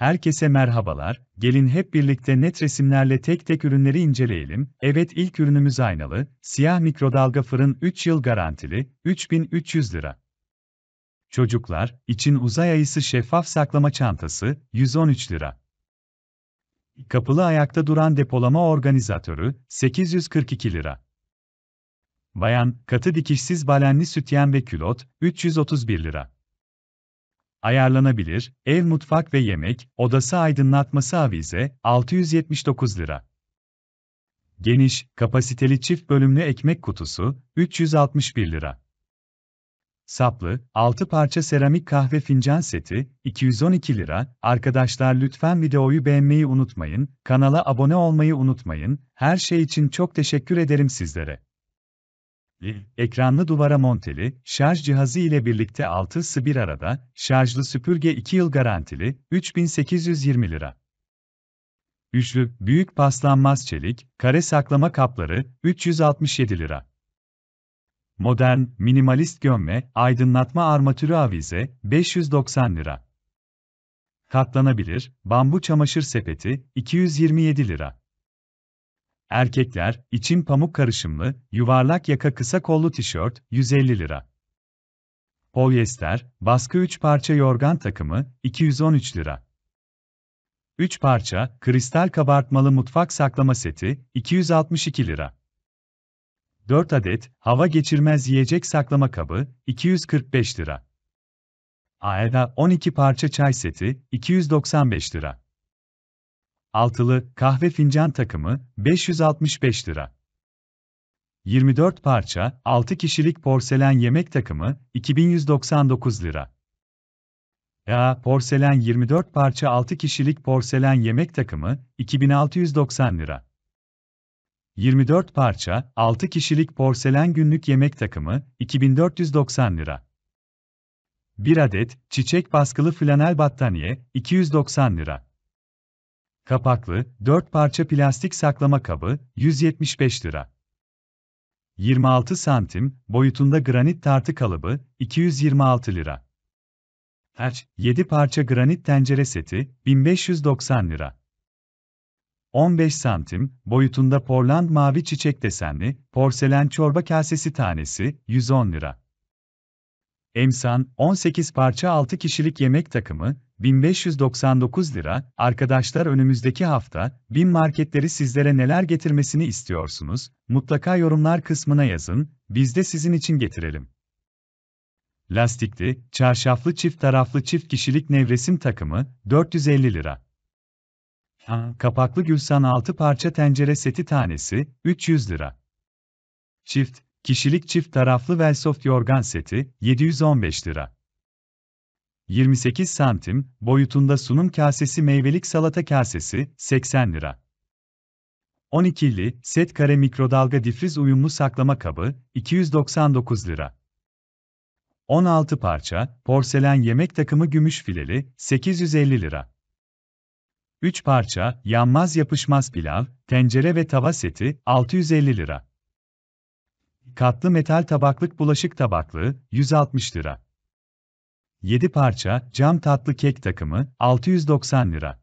Herkese merhabalar, gelin hep birlikte net resimlerle tek tek ürünleri inceleyelim. Evet ilk ürünümüz aynalı, siyah mikrodalga fırın 3 yıl garantili, 3300 lira. Çocuklar, için uzay ayısı şeffaf saklama çantası, 113 lira. Kapılı ayakta duran depolama organizatörü, 842 lira. Bayan, katı dikişsiz balenli sütyen ve külot, 331 lira ayarlanabilir, ev mutfak ve yemek, odası aydınlatması avize, 679 lira. Geniş, kapasiteli çift bölümlü ekmek kutusu, 361 lira. Saplı, 6 parça seramik kahve fincan seti, 212 lira. Arkadaşlar lütfen videoyu beğenmeyi unutmayın, kanala abone olmayı unutmayın, her şey için çok teşekkür ederim sizlere. Ekranlı duvara monteli, şarj cihazı ile birlikte 6'sı bir arada, şarjlı süpürge 2 yıl garantili, 3820 lira. Üçlü, büyük paslanmaz çelik, kare saklama kapları, 367 lira. Modern, minimalist gömme, aydınlatma armatürü avize, 590 lira. Katlanabilir, bambu çamaşır sepeti, 227 lira. Erkekler, için pamuk karışımlı, yuvarlak yaka kısa kollu tişört, 150 lira. Polyester, baskı 3 parça yorgan takımı, 213 lira. 3 parça, kristal kabartmalı mutfak saklama seti, 262 lira. 4 adet, hava geçirmez yiyecek saklama kabı, 245 lira. AEDA 12 parça çay seti, 295 lira. Altılı kahve fincan takımı 565 lira. 24 parça 6 kişilik porselen yemek takımı 2199 lira. Ya porselen 24 parça 6 kişilik porselen yemek takımı 2690 lira. 24 parça 6 kişilik porselen günlük yemek takımı 2490 lira. 1 adet çiçek baskılı flanel battaniye 290 lira. Kapaklı, 4 parça plastik saklama kabı, 175 lira. 26 santim, boyutunda granit tartı kalıbı, 226 lira. Her, 7 parça granit tencere seti, 1590 lira. 15 santim, boyutunda Portland mavi çiçek desenli, porselen çorba kasesi tanesi, 110 lira. Emsan, 18 parça 6 kişilik yemek takımı, 1599 lira. Arkadaşlar önümüzdeki hafta BİM marketleri sizlere neler getirmesini istiyorsunuz? Mutlaka yorumlar kısmına yazın, biz de sizin için getirelim. Lastikli, çarşaflı çift taraflı çift kişilik nevresim takımı 450 lira. Kapaklı gülsan 6 parça tencere seti tanesi 300 lira. Çift, kişilik çift taraflı Velsoft yorgan seti 715 lira. 28 santim, boyutunda sunum kasesi meyvelik salata kasesi, 80 lira. 12'li, set kare mikrodalga difriz uyumlu saklama kabı, 299 lira. 16 parça, porselen yemek takımı gümüş fileli, 850 lira. 3 parça, yanmaz yapışmaz pilav, tencere ve tava seti, 650 lira. Katlı metal tabaklık bulaşık tabaklığı, 160 lira. 7 parça cam tatlı kek takımı 690 lira.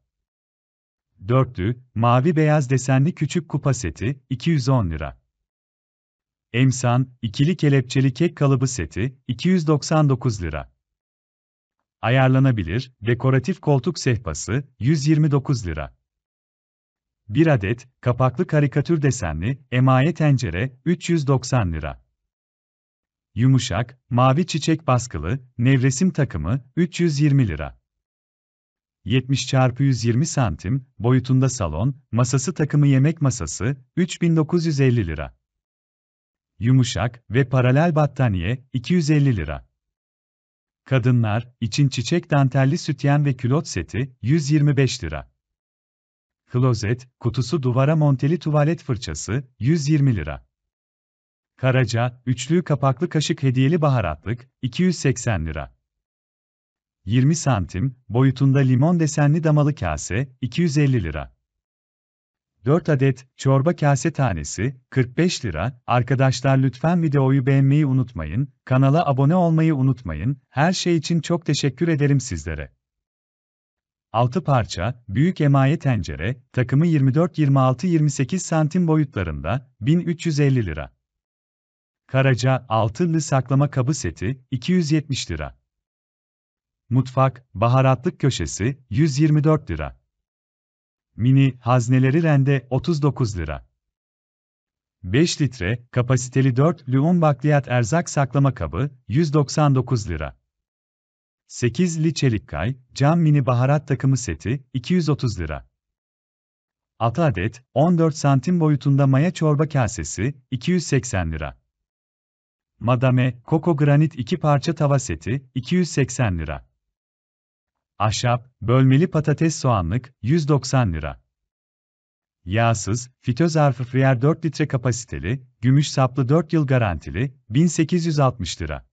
Dörtlü mavi beyaz desenli küçük kupa seti 210 lira. Emsan ikili kelepçeli kek kalıbı seti 299 lira. Ayarlanabilir dekoratif koltuk sehpası 129 lira. 1 adet kapaklı karikatür desenli emaye tencere 390 lira. Yumuşak, mavi çiçek baskılı, nevresim takımı, 320 lira. 70 x 120 santim, boyutunda salon, masası takımı yemek masası, 3950 lira. Yumuşak ve paralel battaniye, 250 lira. Kadınlar, için çiçek dantelli sütyen ve külot seti, 125 lira. Klozet, kutusu duvara monteli tuvalet fırçası, 120 lira. Karaca, üçlü kapaklı kaşık hediyeli baharatlık, 280 lira. 20 santim, boyutunda limon desenli damalı kase, 250 lira. 4 adet, çorba kase tanesi, 45 lira. Arkadaşlar lütfen videoyu beğenmeyi unutmayın, kanala abone olmayı unutmayın, her şey için çok teşekkür ederim sizlere. 6 parça, büyük emaye tencere, takımı 24-26-28 santim boyutlarında, 1350 lira. Karaca altınlı saklama kabı seti 270 lira. Mutfak, baharatlık köşesi 124 lira. Mini hazneleri rende 39 lira. 5 litre kapasiteli 4 lüum bakliyat erzak saklama kabı 199 lira. 8 li çelik kay cam mini baharat takımı seti 230 lira. 6 adet 14 santim boyutunda maya çorba kasesi 280 lira. Madame, Coco Granit 2 parça tava seti, 280 lira. Ahşap, bölmeli patates soğanlık, 190 lira. Yağsız, fitöz arfifriyer 4 litre kapasiteli, gümüş saplı 4 yıl garantili, 1860 lira.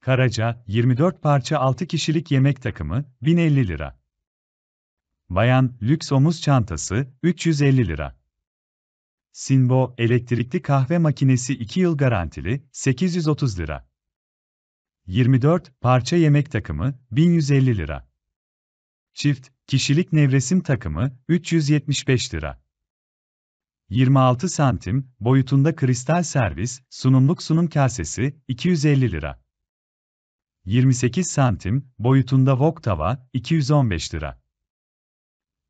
Karaca, 24 parça 6 kişilik yemek takımı, 1050 lira. Bayan, lüks omuz çantası, 350 lira. Sinbo, elektrikli kahve makinesi 2 yıl garantili, 830 lira. 24, parça yemek takımı, 1150 lira. Çift, kişilik nevresim takımı, 375 lira. 26 santim, boyutunda kristal servis, sunumluk sunum kasesi, 250 lira. 28 santim, boyutunda wok tava, 215 lira.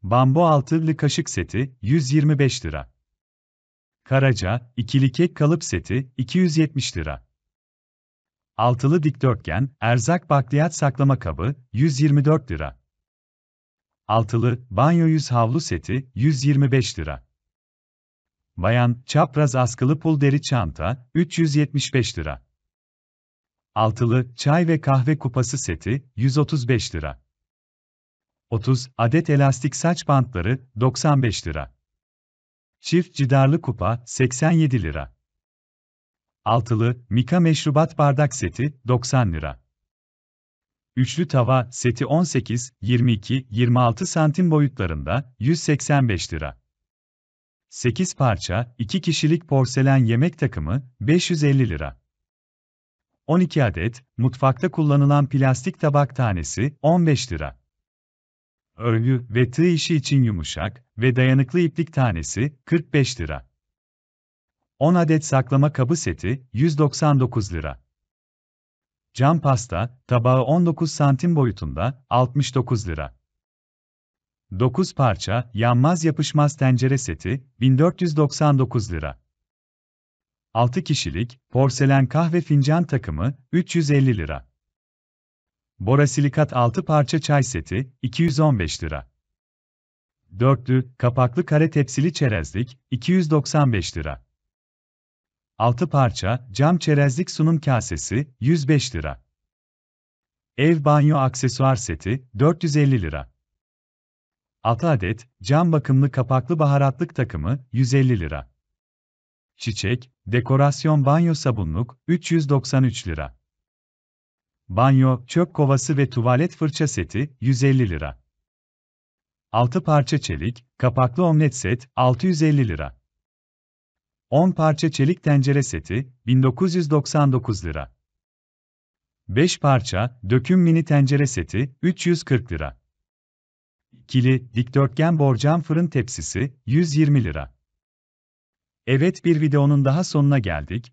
Bambu altılı kaşık seti, 125 lira. Karaca, ikili kek kalıp seti, 270 lira. Altılı dikdörtgen, erzak bakliyat saklama kabı, 124 lira. Altılı, banyo yüz havlu seti, 125 lira. Bayan, çapraz askılı pul deri çanta, 375 lira. Altılı, çay ve kahve kupası seti, 135 lira. 30 adet elastik saç bantları, 95 lira. Çift cidarlı kupa 87 lira. Altılı Mika meşrubat bardak seti 90 lira. Üçlü tava seti 18, 22, 26 santim boyutlarında 185 lira. 8 parça 2 kişilik porselen yemek takımı 550 lira. 12 adet mutfakta kullanılan plastik tabak tanesi 15 lira örgü ve tığ işi için yumuşak ve dayanıklı iplik tanesi 45 lira. 10 adet saklama kabı seti 199 lira. Cam pasta tabağı 19 santim boyutunda 69 lira. 9 parça yanmaz yapışmaz tencere seti 1499 lira. 6 kişilik porselen kahve fincan takımı 350 lira. Borasilikat 6 parça çay seti, 215 lira. Dörtlü, kapaklı kare tepsili çerezlik, 295 lira. 6 parça, cam çerezlik sunum kasesi, 105 lira. Ev banyo aksesuar seti, 450 lira. 6 adet, cam bakımlı kapaklı baharatlık takımı, 150 lira. Çiçek, dekorasyon banyo sabunluk, 393 lira. Banyo, çöp kovası ve tuvalet fırça seti 150 lira. 6 parça çelik, kapaklı omlet set 650 lira. 10 parça çelik tencere seti 1999 lira. 5 parça döküm mini tencere seti 340 lira. Kili dikdörtgen borcam fırın tepsisi 120 lira. Evet bir videonun daha sonuna geldik.